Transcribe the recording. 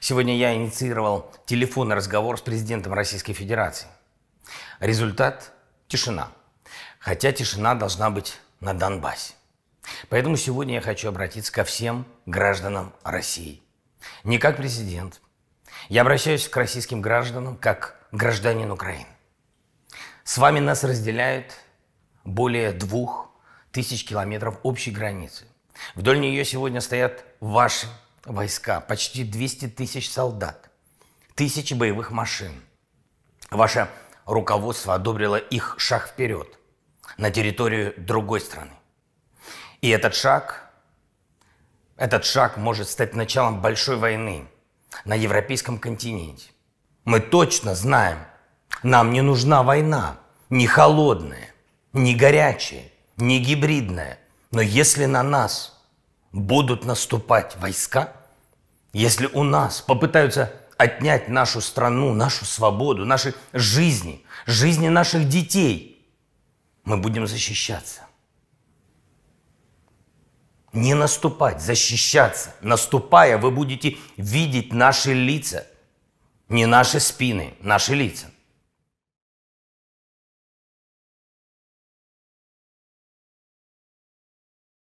Сегодня я инициировал телефонный разговор с президентом Российской Федерации. Результат – тишина. Хотя тишина должна быть на Донбассе. Поэтому сегодня я хочу обратиться ко всем гражданам России. Не как президент. Я обращаюсь к российским гражданам как гражданин Украины. С вами нас разделяют более двух тысяч километров общей границы. Вдоль нее сегодня стоят ваши войска, почти 200 тысяч солдат, тысячи боевых машин. Ваше руководство одобрило их шаг вперед на территорию другой страны. И этот шаг, этот шаг может стать началом большой войны на европейском континенте. Мы точно знаем, нам не нужна война, ни холодная, ни горячая, ни гибридная. Но если на нас будут наступать войска – если у нас попытаются отнять нашу страну, нашу свободу, наши жизни, жизни наших детей, мы будем защищаться. Не наступать, защищаться. Наступая, вы будете видеть наши лица. Не наши спины, наши лица.